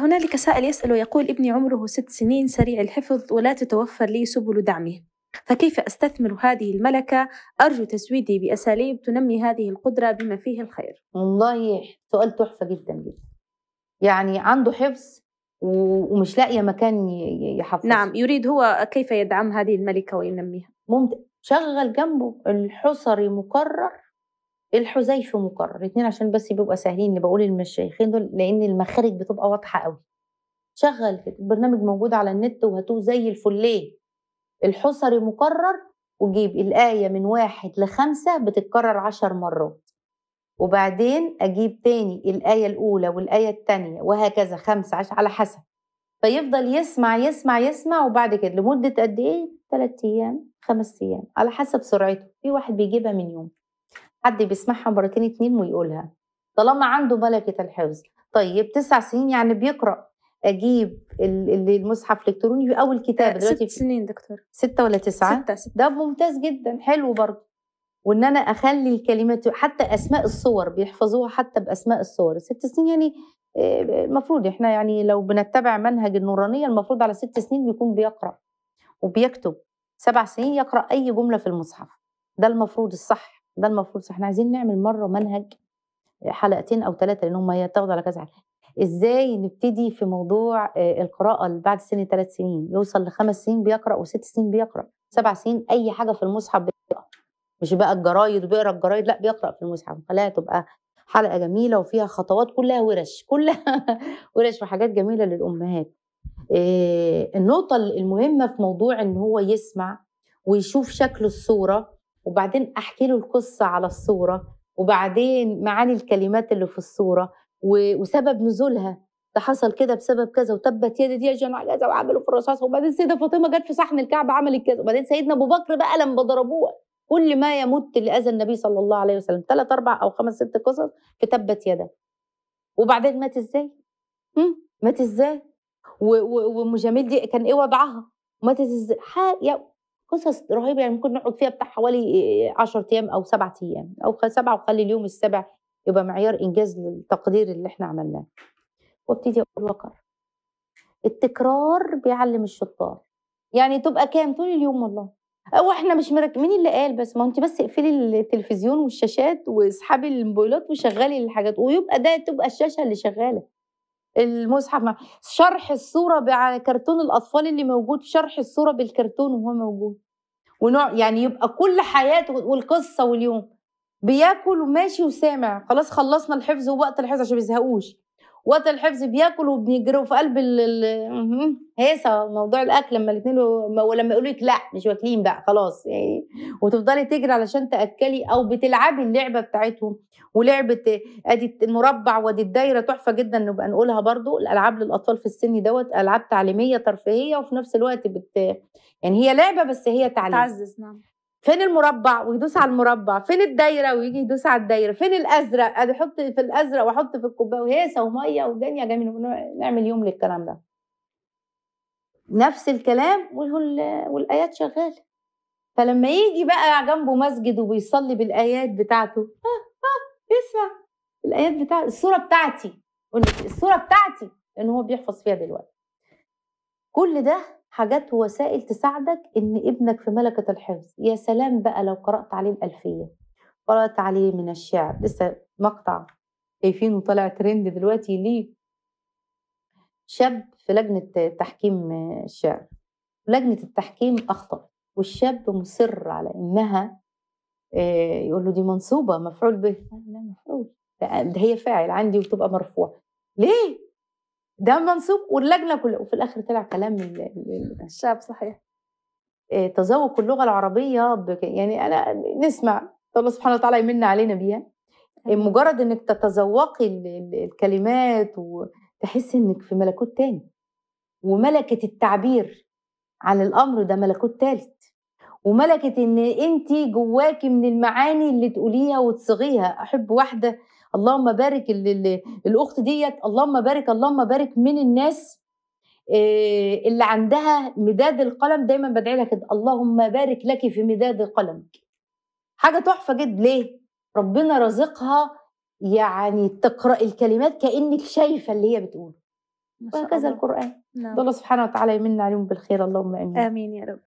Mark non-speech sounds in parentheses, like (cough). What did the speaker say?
هنالك سائل يسأل ويقول ابني عمره ست سنين سريع الحفظ ولا تتوفر لي سبل دعمه فكيف أستثمر هذه الملكة أرجو تزويدي بأساليب تنمي هذه القدرة بما فيه الخير والله سؤال تحفة جدا جدا يعني عنده حفظ ومش لاقية مكان يحفظ نعم يريد هو كيف يدعم هذه الملكة وينميها ممتاز شغل جنبه الحصري مكرر الحذيفي مكرر اتنين عشان بس بيبقى سهلين اللي بقول المشايخين دول لان المخارج بتبقى واضحه قوي شغل كده البرنامج موجود على النت وهاتوه زي الفليه الحصري مكرر وجيب الآية من واحد لخمسة بتتكرر عشر مرات وبعدين أجيب تاني الآية الأولى والآية التانية وهكذا خمسة عشر على حسب فيفضل يسمع يسمع يسمع وبعد كده لمدة قد إيه؟ تلات أيام خمس أيام على حسب سرعته في واحد بيجيبها من يوم حد بيسمعها مرتين اتنين ويقولها طالما عنده ملكة الحفظ طيب تسع سنين يعني بيقرأ اجيب المصحف الالكتروني او الكتاب دلوقتي ست سنين دكتور ستة ولا تسعة ستة, ستة. ده ممتاز جدا حلو برضه وان انا اخلي الكلمات حتى اسماء الصور بيحفظوها حتى باسماء الصور ست سنين يعني آه، المفروض احنا يعني لو بنتبع منهج النورانيه المفروض على ست سنين بيكون بيقرا وبيكتب سبع سنين يقرا اي جمله في المصحف ده المفروض الصح ده المفروض احنا عايزين نعمل مره منهج آه، حلقتين او ثلاثه لان هم هيتاخدوا على كذا حلقه ازاي نبتدي في موضوع آه، القراءه اللي بعد سن ثلاث سنين يوصل لخمس سنين بيقرا وست سنين بيقرا سبع سنين اي حاجه في المصحف بيقرا مش بقى الجرايد وبيقرا الجرايد لا بيقرا في المصحف خلاها تبقى حلقه جميله وفيها خطوات كلها ورش كلها (laughs) ورش وحاجات جميله للامهات آه، النقطه المهمه في موضوع ان هو يسمع ويشوف شكل الصوره وبعدين احكي له القصه على الصوره وبعدين معاني الكلمات اللي في الصوره وسبب نزولها ده حصل كده بسبب كذا وتبت يد دي عشان على كذا وعملوا في الرصاص وبعدين سيده فاطمه جت في صحن الكعبه عملت كذا وبعدين سيدنا ابو بكر بقى لما ضربوها كل ما يمت لاذى النبي صلى الله عليه وسلم ثلاث اربع او خمس ست قصص في تبت يده وبعدين مات ازاي؟ مات ازاي؟ وام جميل دي كان ايه وضعها؟ ماتت ازاي؟ قصص رهيبه يعني ممكن نقعد فيها بتاع حوالي 10 آه، ايام او سبعة ايام او سبعه وخلي اليوم السابع يبقى معيار انجاز للتقدير اللي احنا عملناه وابتدي اقول وقر التكرار بيعلم الشطار يعني تبقى كام طول اليوم والله او احنا مش مركبين مين اللي قال بس ما انت بس اقفلي التلفزيون والشاشات واسحبي الموبايلات وشغلي الحاجات ويبقى ده تبقى الشاشه اللي شغاله المصحف شرح الصوره على كرتون الاطفال اللي موجود شرح الصوره بالكرتون وهو موجود ونوع يعني يبقى كل حياته والقصه واليوم بياكل وماشي وسامع خلاص خلصنا الحفظ ووقت الحفظ عشان ما يزهقوش وقت الحفظ بياكلوا وبيجروا في قلب ال هيصه موضوع الاكل لما الاثنين ولما يقولوا لك لا مش واكلين بقى خلاص يعني وتفضلي تجري علشان تاكلي او بتلعبي اللعبه بتاعتهم ولعبه ادي المربع وادي الدايره تحفه جدا نبقى نقولها برضو الالعاب للاطفال في السن دوت العاب تعليميه ترفيهيه وفي نفس الوقت بت يعني هي لعبه بس هي تعليم تعزز نعم فين المربع ويدوس على المربع فين الدايره ويجي يدوس على الدايره فين الازرق ادي احط في الازرق واحط في الكوبايه وهيصه وميه ودنيا جميله نعمل يوم للكلام ده نفس الكلام والايات شغاله فلما يجي بقى جنبه مسجد وبيصلي بالايات بتاعته اسمع آه، آه، الايات بتاعتي الصوره بتاعتي الصوره بتاعتي ان هو بيحفظ فيها دلوقتي كل ده حاجات ووسائل تساعدك ان ابنك في ملكه الحفظ يا سلام بقى لو قرات عليه الالفيه قرات عليه من الشعر لسه مقطع شايفينه طالع ترند دلوقتي ليه شاب في لجنه تحكيم الشعر لجنه التحكيم اخطات والشاب مصر على انها آه، يقول له دي منصوبه مفعول به لا مفعول ده هي فاعل عندي وتبقى مرفوع ليه ده منصوب واللجنه كلها وفي الاخر طلع كلام الشعب صحيح آه، تذوق اللغه العربيه بك يعني انا نسمع الله سبحانه وتعالى يمن علينا بيها آه، أيوة. مجرد انك تتذوقي الكلمات وتحسي انك في ملكوت تاني وملكه التعبير عن الامر ده ملكوت تالت وملكه ان انت جواكي من المعاني اللي تقوليها وتصغيها احب واحده اللهم بارك الاخت ديت اللهم بارك اللهم بارك من الناس آه، اللي عندها مداد القلم دايما بدعي لها كده اللهم بارك لك في مداد قلمك حاجه تحفه جدا ليه ربنا رزقها يعني تقرأ الكلمات كأنك شايفة اللي هي بتقوله وهكذا القرآن نعم. الله سبحانه وتعالى يمن عليهم بالخير اللهم آمين آمين يا رب